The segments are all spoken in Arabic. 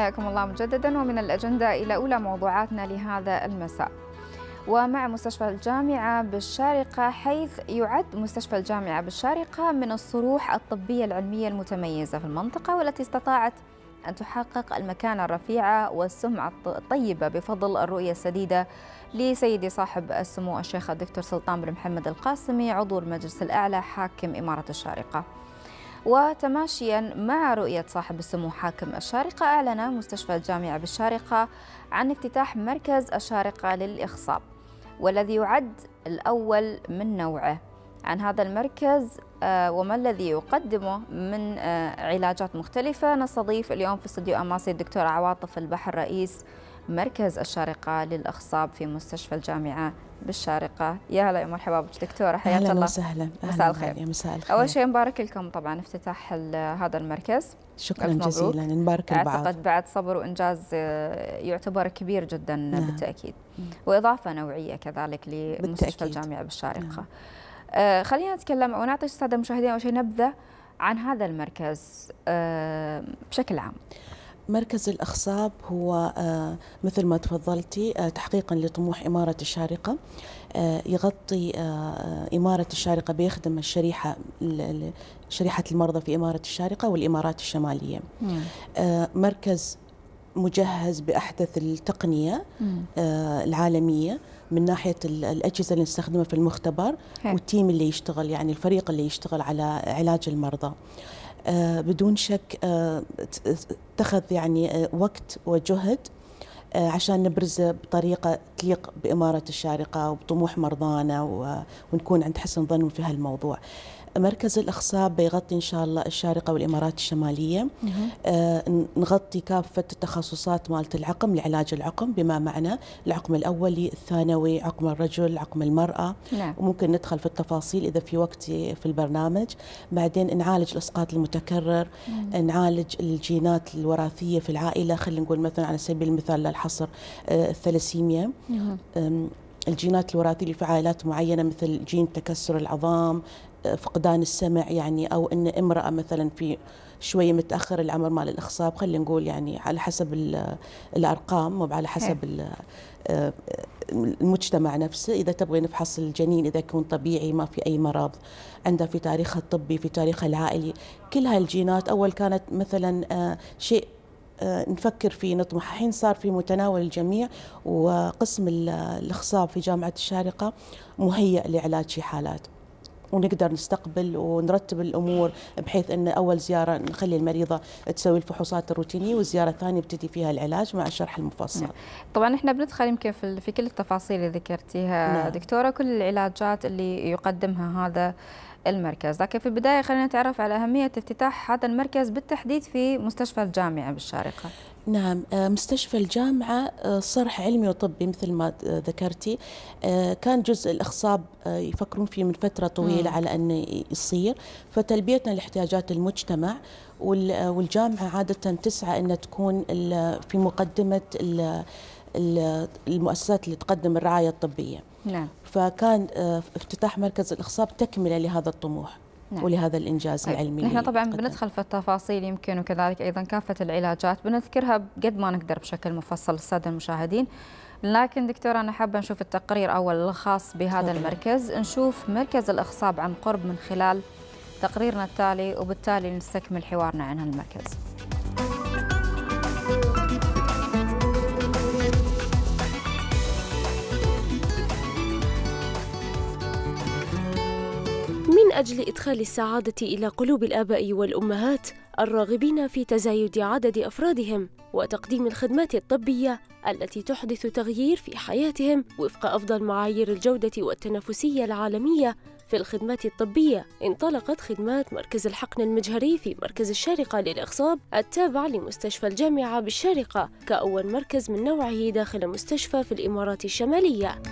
حياكم الله مجددا ومن الأجندة إلى أولى موضوعاتنا لهذا المساء ومع مستشفى الجامعة بالشارقة حيث يعد مستشفى الجامعة بالشارقة من الصروح الطبية العلمية المتميزة في المنطقة والتي استطاعت أن تحقق المكانة الرفيعة والسمعة الطيبة بفضل الرؤية السديدة لسيدي صاحب السمو الشيخ الدكتور سلطان بن محمد القاسمي عضو المجلس الأعلى حاكم إمارة الشارقة. وتماشيا مع رؤية صاحب السمو حاكم الشارقة أعلن مستشفى الجامعة بالشارقة عن افتتاح مركز الشارقة للإخصاب والذي يعد الأول من نوعه عن هذا المركز آه، وما الذي يقدمه من آه، علاجات مختلفة نستضيف اليوم في استوديو أماسي الدكتورة عواطف البحر رئيس مركز الشارقة للأخصاب في مستشفى الجامعة بالشارقة يا هلا يا مرحبا بك دكتورة حياك الله أهلا وسهلا مساء الخير مساء الخير أول شيء مبارك لكم طبعا افتتاح هذا المركز شكرا جزيلا نبارك البعض أعتقد بعد صبر وإنجاز آه، يعتبر كبير جدا نعم. بالتأكيد نعم. وإضافة نوعية كذلك لمستشفى الجامعة بالشارقة نعم. آه، خلينا نتكلم ونعطي السادة المشاهدين أول شيء نبذة عن هذا المركز آه، بشكل عام مركز الأخصاب هو آه، مثل ما تفضلتي آه، تحقيقا لطموح إمارة الشارقة آه، يغطي إمارة الشارقة بيخدم الشريحة شريحة المرضى في إمارة الشارقة والإمارات الشمالية مركز مجهز باحدث التقنيه العالميه من ناحيه الاجهزه اللي نستخدمها في المختبر والتيم اللي يشتغل يعني الفريق اللي يشتغل على علاج المرضى. آه، بدون شك آه، اتخذ يعني آه، وقت وجهد عشان نبرزه بطريقة تليق بإمارة الشارقة وبطموح مرضانا ونكون عند حسن ظن في هالموضوع مركز الإخصاب بيغطي إن شاء الله الشارقة والإمارات الشمالية آه نغطي كافة التخصصات مالت العقم لعلاج العقم بما معنى العقم الأولي الثانوي عقم الرجل عقم المرأة نعم. وممكن ندخل في التفاصيل إذا في وقت في البرنامج بعدين نعالج الإسقاط المتكرر مم. نعالج الجينات الوراثية في العائلة خلينا نقول مثلا على سبيل المثال للحصر آه الثلاسيميا الجينات الوراثية في عائلات معينة مثل جين تكسر العظام فقدان السمع يعني او ان امراه مثلا في شويه متاخر العمر مال الاخصاب خلينا نقول يعني على حسب الارقام وعلى حسب إيه. آه، المجتمع نفسه اذا تبغي نفحص الجنين اذا يكون طبيعي ما في اي مرض عنده في تاريخه الطبي في تاريخه العائلي كل هالجينات اول كانت مثلا آه، شيء آه، نفكر فيه نطمح الحين صار في متناول الجميع وقسم الاخصاب في جامعه الشارقه مهيئ لعلاج شي حالات ونقدر نستقبل ونرتب الامور بحيث ان اول زياره نخلي المريضه تسوي الفحوصات الروتينيه والزياره الثانيه يبتدي فيها العلاج مع الشرح المفصل. نعم. طبعا احنا بندخل يمكن في, في كل التفاصيل اللي ذكرتيها نعم. دكتوره كل العلاجات اللي يقدمها هذا المركز لكن في البداية خلينا نتعرف على أهمية افتتاح هذا المركز بالتحديد في مستشفى الجامعة بالشارقة نعم آه، مستشفى الجامعة آه، صرح علمي وطبي مثل ما ذكرتي آه، كان جزء الإخصاب يفكرون فيه من فترة طويلة على أنه يصير فتلبيتنا لاحتياجات المجتمع والجامعة عادة تسعى أن تكون في مقدمة المؤسسات اللي تقدم الرعاية الطبية نعم. فكان آه، افتتاح مركز الاخصاب تكمله لهذا الطموح نعم. ولهذا الانجاز طيب. العلمي نحن طبعا قدم. بندخل في التفاصيل يمكن وكذلك ايضا كافه العلاجات بنذكرها قد ما نقدر بشكل مفصل للساده المشاهدين لكن دكتورة أنا حابة نشوف التقرير أول الخاص بهذا المركز نشوف مركز الإخصاب عن قرب من خلال تقريرنا التالي وبالتالي نستكمل حوارنا عن المركز من أجل إدخال السعادة إلى قلوب الآباء والأمهات الراغبين في تزايد عدد أفرادهم وتقديم الخدمات الطبية التي تحدث تغيير في حياتهم وفق أفضل معايير الجودة والتنافسية العالمية في الخدمات الطبية انطلقت خدمات مركز الحقن المجهري في مركز الشارقة للإخصاب التابع لمستشفى الجامعة بالشارقة كأول مركز من نوعه داخل مستشفى في الإمارات الشمالية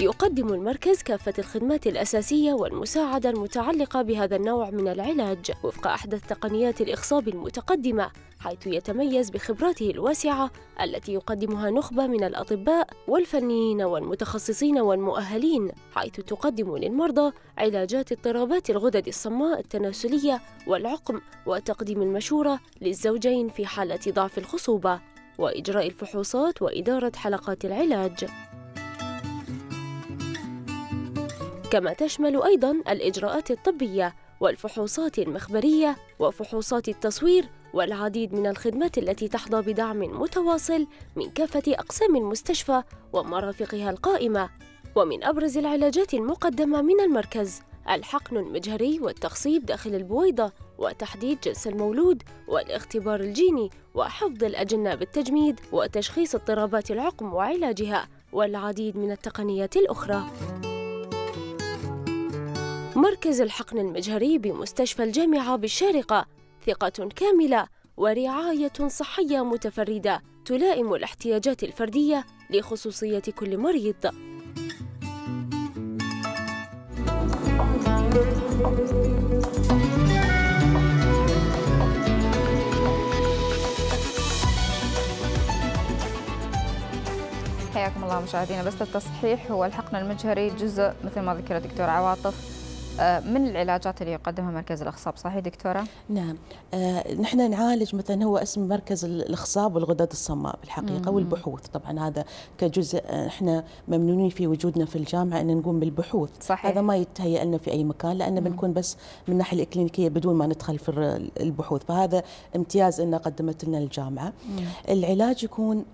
يقدم المركز كافة الخدمات الأساسية والمساعدة المتعلقة بهذا النوع من العلاج وفق أحدث تقنيات الإخصاب المتقدمة حيث يتميز بخبراته الواسعة التي يقدمها نخبة من الأطباء والفنيين والمتخصصين والمؤهلين حيث تقدم للمرضى علاجات اضطرابات الغدد الصماء التناسلية والعقم وتقديم المشورة للزوجين في حالة ضعف الخصوبة وإجراء الفحوصات وإدارة حلقات العلاج كما تشمل أيضا الإجراءات الطبية والفحوصات المخبرية وفحوصات التصوير والعديد من الخدمات التي تحظى بدعم متواصل من كافة أقسام المستشفى ومرافقها القائمة ومن أبرز العلاجات المقدمة من المركز الحقن المجهري والتخصيب داخل البويضة وتحديد جنس المولود والاختبار الجيني وحفظ الأجنة بالتجميد وتشخيص اضطرابات العقم وعلاجها والعديد من التقنيات الأخرى مركز الحقن المجهري بمستشفى الجامعة بالشارقة ثقة كاملة ورعاية صحية متفردة تلائم الاحتياجات الفردية لخصوصية كل مريض. حياكم الله مشاهدينا بس للتصحيح هو الحقن المجهري جزء مثل ما ذكر الدكتور عواطف آه، من العلاجات اللي يقدمها مركز الاخصاب صحيح دكتوره نعم آه، نحن نعالج مثلا هو اسم مركز الاخصاب والغدد الصماء بالحقيقه والبحوث طبعا هذا كجزء احنا آه، ممنونين في وجودنا في الجامعه ان نقوم بالبحوث صحيح. هذا ما يتهيأ لنا في اي مكان لان بنكون بس من الناحيه الاكلينيكيه بدون ما ندخل في البحوث فهذا امتياز ان قدمت لنا الجامعه مم. العلاج يكون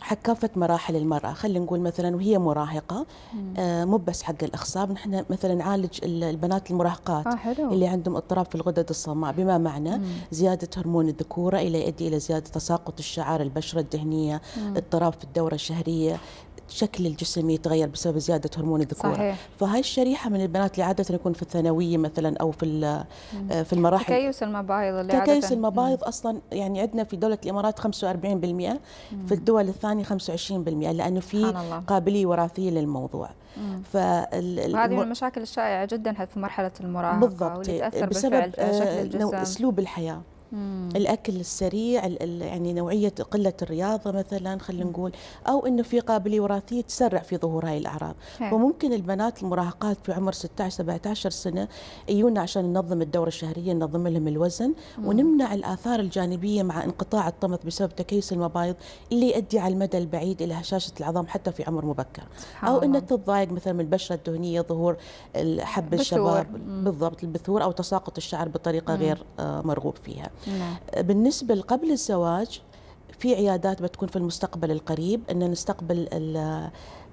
حق كافة مراحل المرأة خلينا نقول مثلا وهي مراهقة آه مو بس حق الإخصاب نحن مثلا نعالج البنات المراهقات آه اللي عندهم اضطراب في الغدد الصماء بما معنى مم. زيادة هرمون الذكورة إلى يؤدي إلى زيادة تساقط الشعر البشرة الدهنية مم. اضطراب في الدورة الشهرية شكل الجسم يتغير بسبب زياده هرمون الذكوره صحيح. فهاي الشريحه من البنات اللي عاده يكون في الثانويه مثلا او في آه، في المراحل تكيس المبايض اللي تكيس عادة. المبايض مم. اصلا يعني عندنا في دوله الامارات 45% مم. في الدول الثانيه 25% لانه في قابليه وراثيه للموضوع فال... هذه من المشاكل الشائعه جدا في مرحله المراهقه بالضبط بسبب شكل آه، الجسم. اسلوب الحياه مم. الاكل السريع يعني نوعيه قله الرياضه مثلا خلينا نقول او انه في قابليه وراثيه تسرع في ظهور هاي الاعراض هي. وممكن البنات المراهقات في عمر 16 17 سنه يجونا عشان ننظم الدوره الشهريه ننظم لهم الوزن مم. ونمنع الاثار الجانبيه مع انقطاع الطمث بسبب تكيس المبايض اللي يؤدي على المدى البعيد الى هشاشه العظام حتى في عمر مبكر او انه تتضايق مثلا من البشره الدهنيه ظهور حب الشباب بالضبط البثور او تساقط الشعر بطريقه مم. غير آه، مرغوب فيها نعم. بالنسبة قبل الزواج في عيادات بتكون في المستقبل القريب أن نستقبل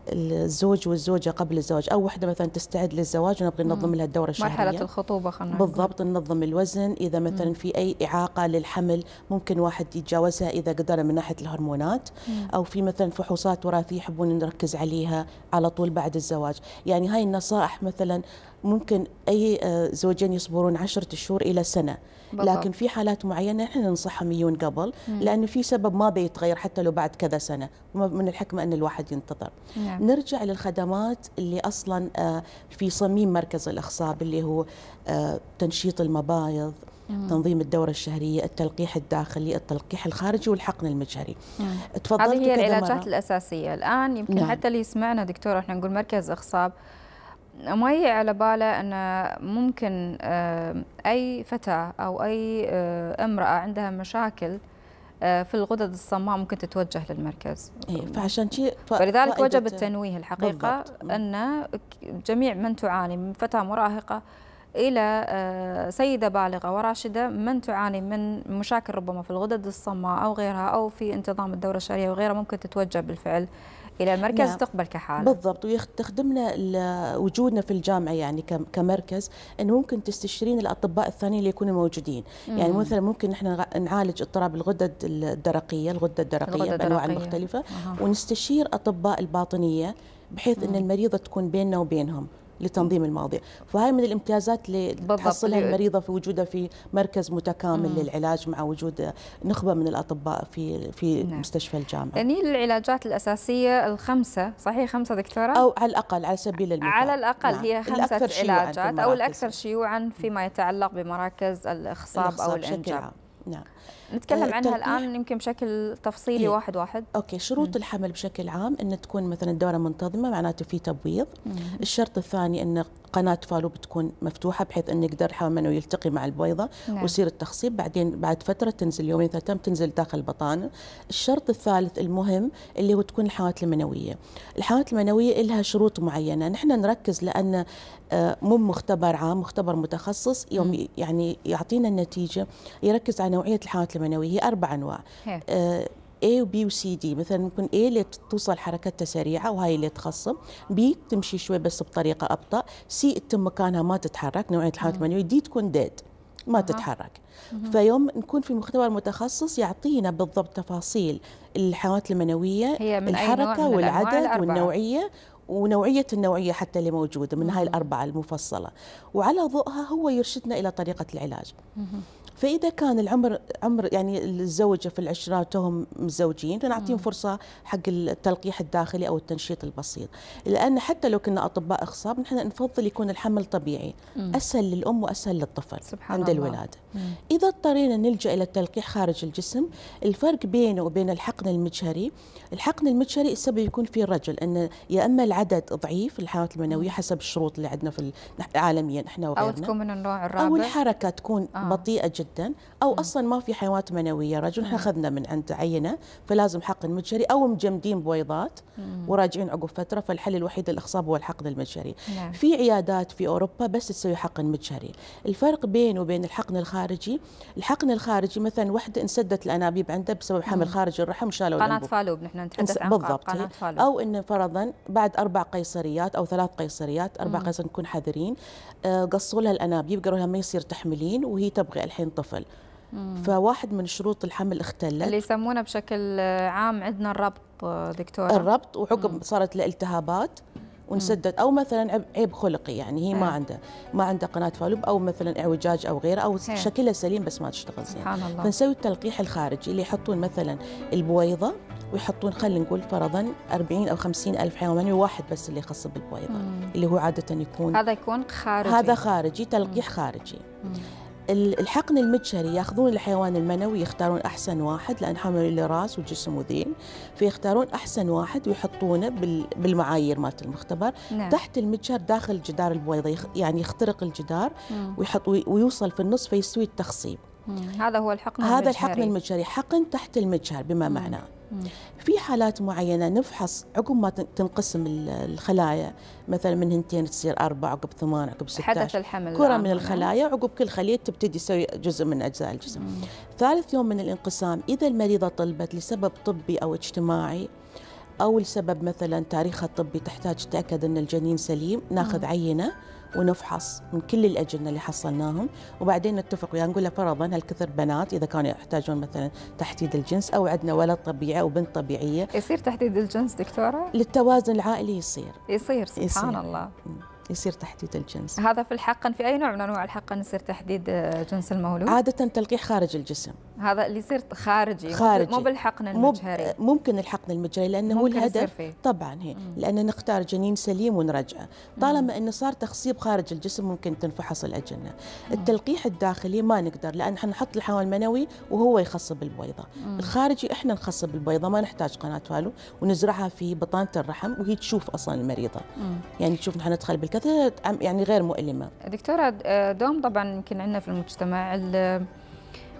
الزوج والزوجه قبل الزواج او وحده مثلا تستعد للزواج ونبغى ننظم لها الدوره الشهريه مرحله الخطوبه خلينا بالضبط ننظم الوزن اذا مثلا في اي اعاقه للحمل ممكن واحد يتجاوزها اذا قدر من ناحيه الهرمونات مم. او في مثلا فحوصات وراثيه يحبون نركز عليها على طول بعد الزواج يعني هاي النصائح مثلا ممكن اي آه، زوجين يصبرون عشرة شهور الى سنه بالضبط. لكن في حالات معينه احنا ننصحهم يجون قبل لانه في سبب ما بيتغير حتى لو بعد كذا سنه من الحكمه ان الواحد ينتظر نعم. نعم. نرجع للخدمات اللي اصلا آه، في صميم مركز الاخصاب اللي هو آه، تنشيط المبايض مم. نعم. تنظيم الدورة الشهرية، التلقيح الداخلي، التلقيح الخارجي والحقن المجهري. نعم. تفضلت هذه هي العلاجات مرة. الأساسية، الآن يمكن نعم. حتى اللي يسمعنا دكتور احنا نقول مركز إخصاب ما يجي على باله أن ممكن آه، أي فتاة أو أي امرأة عندها مشاكل آه، في الغدد الصماء ممكن تتوجه للمركز إيه، فعشان شيء فلذلك وجب التنويه الحقيقه بالضبط. ان جميع من تعاني من فتاه مراهقه الى آه، سيده بالغه وراشده من تعاني من مشاكل ربما في الغدد الصماء او غيرها او في انتظام الدوره الشهريه وغيرها ممكن تتوجه بالفعل الى المركز نعم. تقبل كحاله بالضبط ويخدمنا وجودنا في الجامعه يعني كمركز انه ممكن تستشيرين الاطباء الثانيين اللي يكونوا موجودين يعني مم. يعني مثلا ممكن احنا نعالج اضطراب الغدد الدرقيه الغده الدرقيه الغدة بانواع الدرقية. مختلفه أه. ونستشير اطباء الباطنيه بحيث مم. ان المريضه تكون بيننا وبينهم لتنظيم المواضيع فهاي من الامتيازات اللي تحصلها المريضه في وجودها في مركز متكامل مم. للعلاج مع وجود نخبه من الاطباء في في نعم. مستشفى الجامعه يعني العلاجات الاساسيه الخمسه صحيح خمسه دكتوره او على الاقل على سبيل المثال على الاقل نعم. هي خمسه علاجات او الاكثر شيوعا فيما يتعلق بمراكز الاخصاب, الإخصاب او الانجاب نعم نتكلم عنها الان يمكن بشكل تفصيلي هي. إيه. واحد واحد اوكي شروط م. الحمل بشكل عام ان تكون مثلا الدوره منتظمه معناته في تبويض م. الشرط الثاني ان قناه فالو بتكون مفتوحه بحيث ان يقدر حمل يلتقي مع البويضه نعم. ويصير التخصيب بعدين بعد فتره تنزل يومين ثلاثه تنزل داخل البطانه الشرط الثالث المهم اللي هو تكون الحالات المنويه الحالات المنويه لها شروط معينه نحن نركز لان آه، مو مختبر عام مختبر متخصص يوم يعني يعطينا النتيجه يركز على نوعيه الحمض المنوي هي أربع أنواع اي آه، وبي وسي دي مثلا ممكن A اللي توصل حركتها سريعة وهاي اللي تخصم بي تمشي شوي بس بطريقة أبطأ سي تتم مكانها ما تتحرك نوعية الحمض المنوي دي تكون ديد ما تتحرك فيوم نكون في مختبر متخصص يعطينا بالضبط تفاصيل الحيوانات المنوية هي من الحركة والعدد والنوعية ونوعية النوعية حتى اللي موجودة من هاي الأربعة المفصلة وعلى ضوءها هو يرشدنا إلى طريقة العلاج فإذا كان العمر عمر يعني الزوجة في العشرات هم متزوجين فنعطيهم فرصة حق التلقيح الداخلي أو التنشيط البسيط لأن حتى لو كنا أطباء أخصاب نحن نفضل يكون الحمل طبيعي أسهل للأم وأسهل للطفل سبحان عند الولادة إذا اضطرينا نلجأ إلى التلقيح خارج الجسم الفرق بينه وبين الحقن المجهري الحقن المجهري السبب يكون في الرجل أن يا إما العدم عدد ضعيف الحيوانات المنويه حسب الشروط اللي عندنا في عالميا احنا وغيرنا او تكون من النوع الرابع او الحركه تكون آه. بطيئه جدا او م. اصلا ما في حيوانات منويه رجل احنا اخذنا من عند عينه فلازم حقن مجهري او مجمدين بويضات وراجعين عقب فتره فالحل الوحيد للاخصاب هو الحقن المجهري نعم. في عيادات في اوروبا بس تسوي حقن مجهري الفرق بينه وبين الحقن الخارجي الحقن الخارجي مثلا وحده انسدت الانابيب عندها بسبب حمل خارج الرحم شالوا قناه فالوب نحن نتحدث عن بالضبط قناه فالوب او انه فرضا بعد اربع قيصريات او ثلاث قيصريات اربع قيصر نكون حذرين آه، قصوا لها الانابيب قالوا لها ما يصير تحملين وهي تبغي الحين طفل فواحد من شروط الحمل اختلت اللي يسمونه بشكل عام عندنا الربط آه، دكتور الربط وحكم صارت له التهابات ونسدد او مثلا عيب خلقي يعني هي ما إيه. عندها ما عندها قناه فالوب او مثلا اعوجاج او غيره او إيه. شكلها سليم بس ما تشتغل زين فنسوي التلقيح الخارجي اللي يحطون مثلا البويضه ويحطون خلينا نقول فرضا 40 او 50 الف حيوان واحد بس اللي يخص بالبويضه اللي هو عاده يكون هذا يكون خارجي هذا خارجي تلقيح مم. خارجي مم. الحقن المجهري ياخذون الحيوان المنوي يختارون احسن واحد لان حامل له راس وجسم وذيل فيختارون احسن واحد ويحطونه بالمعايير مالت المختبر نعم. تحت المجهر داخل جدار البويضه يعني يخترق الجدار ويحط ويوصل في النص فيستوي التخصيب هذا هو الحقن المجهري هذا الحقن المجهري حقن تحت المجهر بما معناه في حالات معينة نفحص عقب ما تنقسم الخلايا مثلا من هنتين تصير أربع عقب ثمان عقب ستة حدث الحمل كرة من الخلايا عقب كل خلية تبتدي تسوي جزء من أجزاء الجسم مم. ثالث يوم من الانقسام إذا المريضة طلبت لسبب طبي أو اجتماعي أو لسبب مثلا تاريخها الطبي تحتاج تأكد أن الجنين سليم ناخذ مم. عينة ونفحص من كل الاجنه اللي حصلناهم وبعدين نتفق ويا يعني نقول له فرضا هالكثر بنات اذا كانوا يحتاجون مثلا تحديد الجنس او عندنا ولد طبيعي او بنت طبيعيه يصير تحديد الجنس دكتوره للتوازن العائلي يصير يصير سبحان يصير. الله يصير تحديد الجنس هذا في الحقن في اي نوع من انواع الحقن يصير تحديد جنس المولود عاده تلقيح خارج الجسم هذا اللي يصير خارجي خارجي مو بالحقن المجهري ممكن الحقن المجهري لانه هو الهدف طبعا هي لان نختار جنين سليم ونرجعه طالما انه صار تخصيب خارج الجسم ممكن تنفحص الاجنه التلقيح الداخلي ما نقدر لان احنا نحط الحيوان المنوي وهو يخصب البويضه الخارجي احنا نخصب البويضه ما نحتاج قناه فالو ونزرعها في بطانه الرحم وهي تشوف اصلا المريضه يعني تشوف نحن ندخل بالكثير يعني غير مؤلمه دكتوره آه، دوم طبعا يمكن عندنا في المجتمع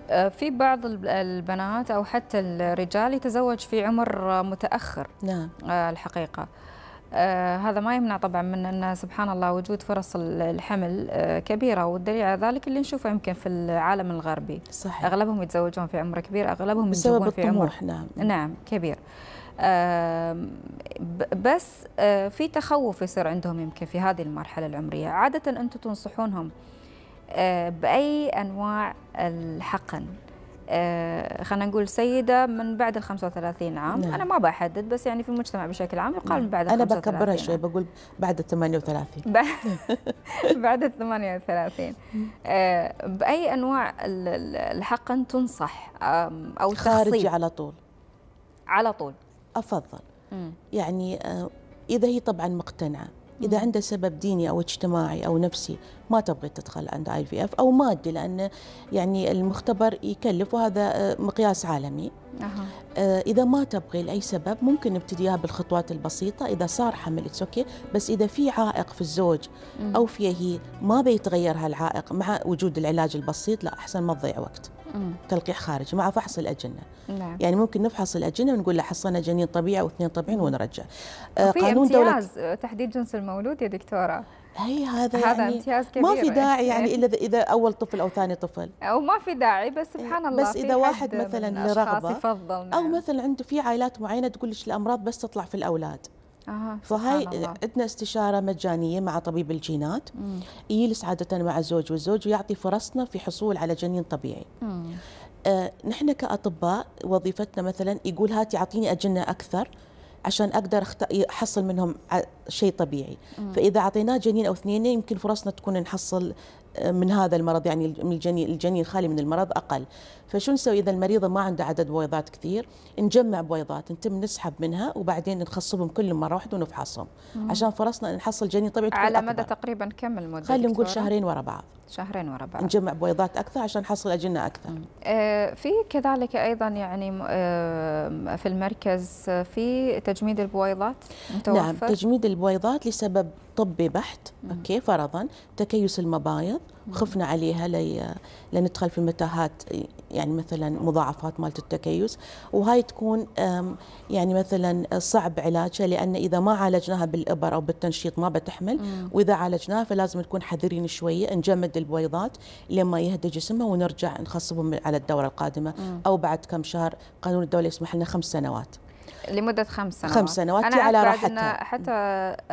آه، في بعض البنات او حتى الرجال يتزوج في عمر متاخر نعم آه، الحقيقه آه، هذا ما يمنع طبعا من ان سبحان الله وجود فرص الحمل كبيره والدليل على ذلك اللي نشوفه يمكن في العالم الغربي صحيح. اغلبهم يتزوجون في عمر كبير اغلبهم يتزوجون في عمر نعم نعم كبير بس في تخوف يصير عندهم يمكن في هذه المرحله العمريه عاده انتم تنصحونهم آه، باي انواع الحقن آه، خلينا نقول سيدة من بعد ال 35 عام نعم. أنا ما بحدد بس يعني في المجتمع بشكل عام يقال نعم. من بعد ال 35 أنا بكبرها شوي بقول بعد ال 38 بعد ال 38 آه، بأي أنواع الحقن تنصح أو خارجي على طول على طول أفضل مم. يعني إذا هي طبعا مقتنعة اذا عنده سبب ديني او اجتماعي او نفسي ما تبغي تدخل عند اي في اف او مادي لان يعني المختبر يكلف وهذا آه، مقياس عالمي أه. اذا ما تبغي لاي سبب ممكن نبتديها بالخطوات البسيطه اذا صار حمل اوكي بس اذا في عائق في الزوج او في هي ما بيتغير هالعائق مع وجود العلاج البسيط لا احسن ما تضيع وقت تلقيح خارجي مع فحص الاجنه نعم. يعني ممكن نفحص الاجنه ونقول له حصلنا جنين طبيعي واثنين طبيعيين ونرجع آه، قانون امتياز دولة تحديد جنس المولود يا دكتوره هي هذا هذا يعني امتياز كبير ما في داعي يعني إيه. الا اذا اول طفل او ثاني طفل او ما في داعي بس إيه، سبحان الله بس اذا واحد مثلا لرغبه يفضل نعم. او مثلا عنده في عائلات معينه تقول لك الامراض بس تطلع في الاولاد آه فهاي عندنا استشاره مجانيه مع طبيب الجينات يجلس عاده مع الزوج والزوج ويعطي فرصنا في حصول على جنين طبيعي مم. نحن كأطباء وظيفتنا مثلا يقول هات يعطيني أجنة أكثر عشان أقدر أحصل منهم شيء طبيعي مم. فإذا أعطيناه جنين أو اثنين يمكن فرصنا تكون نحصل آه، من هذا المرض يعني الجنين الجنين خالي من المرض اقل فشو نسوي اذا المريضه ما عندها عدد بويضات كثير نجمع بويضات نتم نسحب منها وبعدين نخصبهم كلهم مره واحده ونفحصهم مم. عشان فرصنا نحصل جنين طبيعي على مدى تقريبا كم المده خلينا نقول شهرين ورا بعض شهرين ورا بعض نجمع بويضات اكثر عشان نحصل اجنه اكثر آه، في كذلك ايضا يعني آه، في المركز آه، في تجميد البويضات متوفر نعم تجميد البويضات لسبب طبي بحت اوكي فرضا تكيس المبايض وخفنا عليها لي لندخل في المتاهات يعني مثلا مضاعفات مالت التكيس وهاي تكون يعني مثلا صعب علاجها لان اذا ما عالجناها بالابر او بالتنشيط ما بتحمل واذا عالجناها فلازم نكون حذرين شويه نجمد البويضات لما يهدى جسمها ونرجع نخصبهم على الدوره القادمه او بعد كم شهر قانون الدوله يسمح لنا خمس سنوات لمده خمس سنوات خمس سنوات أنا على راحتها حتى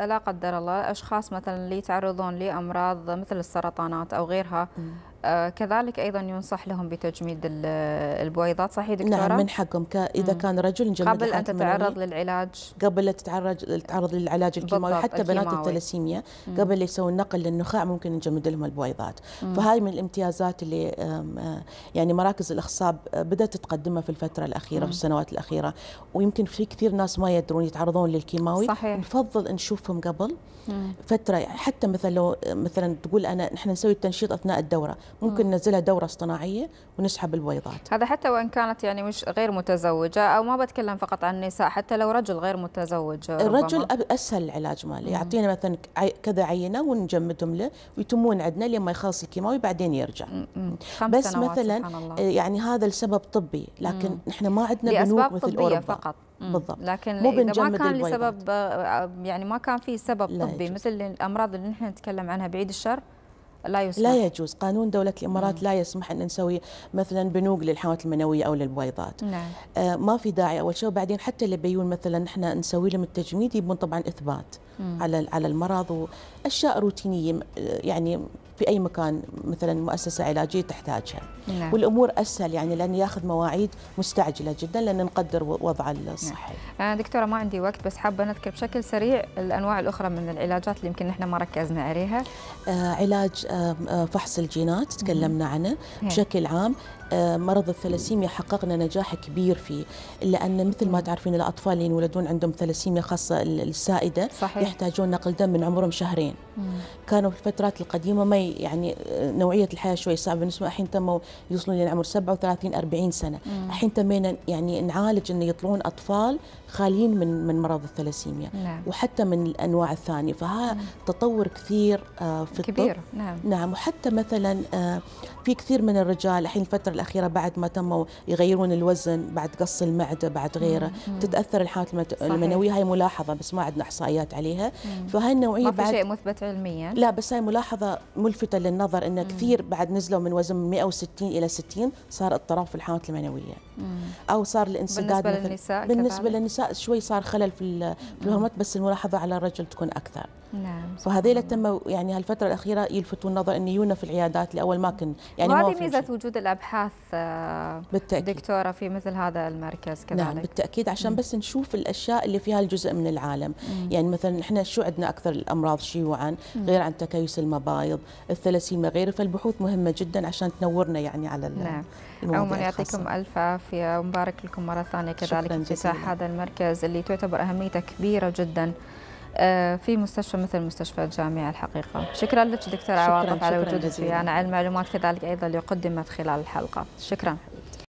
لا قدر الله اشخاص مثلا اللي يتعرضون لامراض مثل السرطانات او غيرها م. آه، كذلك ايضا ينصح لهم بتجميد البويضات صحيح دكتوره نعم من حقهم اذا كان رجل نجمد قبل ان تتعرض للعلاج قبل لا تتعرض تتعرض للعلاج الكيماوي حتى بنات الثلاسيميا قبل يسوون نقل للنخاع ممكن نجمد لهم البويضات فهاي من الامتيازات اللي آه، يعني مراكز الاخصاب آه، بدات تقدمها في الفتره الاخيره في السنوات الاخيره ويمكن في كثير ناس ما يدرون يتعرضون للكيماوي صحيح. نفضل نشوفهم قبل فتره حتى مثلا لو مثلا تقول انا نحن نسوي التنشيط اثناء الدوره ممكن ننزلها دوره اصطناعيه ونسحب البويضات هذا حتى وان كانت يعني مش غير متزوجه او ما بتكلم فقط عن النساء حتى لو رجل غير متزوج ربما. الرجل اسهل العلاج ماله يعطينا مثلا كذا عينه ونجمدهم له ويتمون عندنا لما يخلص الكيماوي بعدين يرجع خمس بس مثلا آه، يعني هذا السبب طبي لكن نحن ما عندنا بنوك مثل اوروبا فقط بالضبط لكن مو اذا ما كان لسبب آه، يعني ما كان في سبب طبي مثل الامراض اللي نحن نتكلم عنها بعيد الشر لا يسمح لا يجوز قانون دولة الإمارات مم. لا يسمح أن نسوي مثلا بنوق للحيوانات المنوية أو للبويضات نعم. آه ما في داعي أول شيء وبعدين حتى اللي بيون مثلا إحنا نسوي لهم التجميد يبون طبعا إثبات مم. على على المرض واشياء روتينيه آه، يعني في اي مكان مثلا مؤسسه علاجيه تحتاجها نعم. والامور اسهل يعني لان ياخذ مواعيد مستعجله جدا لان نقدر وضعه الصحي نعم. آه، دكتوره ما عندي وقت بس حابه نذكر بشكل سريع الانواع الاخرى من العلاجات اللي يمكن احنا ما ركزنا عليها آه علاج آه, آه، فحص الجينات تكلمنا عنه نعم. بشكل عام مرض الثلاسيميا حققنا نجاح كبير فيه إلا أن مثل ما تعرفين الأطفال اللي ينولدون عندهم ثلاسيميا خاصة السائدة صحيح. يحتاجون نقل دم من عمرهم شهرين مم. كانوا في الفترات القديمة ما يعني آه، نوعية الحياة شوي صعبة بالنسبة الحين تموا يوصلون إلى عمر 37 40 سنة الحين تمينا يعني نعالج أن يطلعون أطفال خاليين من من مرض الثلاسيميا نعم. وحتى من الأنواع الثانية فها مم. تطور كثير آه، في كبير الطب. نعم نعم وحتى مثلا آه، في كثير من الرجال الحين الفترة الاخيره بعد ما تموا يغيرون الوزن بعد قص المعده بعد غيره مم. تتاثر الحالات المت... المنويه هاي ملاحظه بس ما عندنا احصائيات عليها فهاي النوعيه ما في بعد شيء مثبت علميا لا بس هاي ملاحظه ملفته للنظر ان كثير بعد نزلوا من وزن 160 الى 60 صار اضطراب في الحالات المنوية مم. أو صار الانسداد بالنسبة للنساء بالنسبة كذلك. للنساء شوي صار خلل في الهرمونات بس الملاحظة على الرجل تكون أكثر نعم فهذيل تم يعني هالفتره الاخيره يلفتوا النظر ان يونا في العيادات لاول ما كن يعني وهذه ميزه وجود الابحاث آه، بالتأكيد. دكتوره في مثل هذا المركز نعم، كذلك نعم بالتاكيد عشان بس نشوف الاشياء اللي فيها الجزء من العالم مم. يعني مثلا احنا شو عندنا اكثر الامراض شيوعا غير عن تكيس المبايض الثلاسيميا غيره فالبحوث مهمه جدا عشان تنورنا يعني على نعم عموما يعطيكم الف عافيه ومبارك لكم مره ثانيه كذلك افتتاح هذا المركز اللي تعتبر اهميته كبيره جدا آه، في مستشفى مثل مستشفى الجامعة الحقيقة شكرا لك دكتور عواطف على وجودك يعني على المعلومات كذلك أيضا اللي قدمت خلال الحلقة شكرا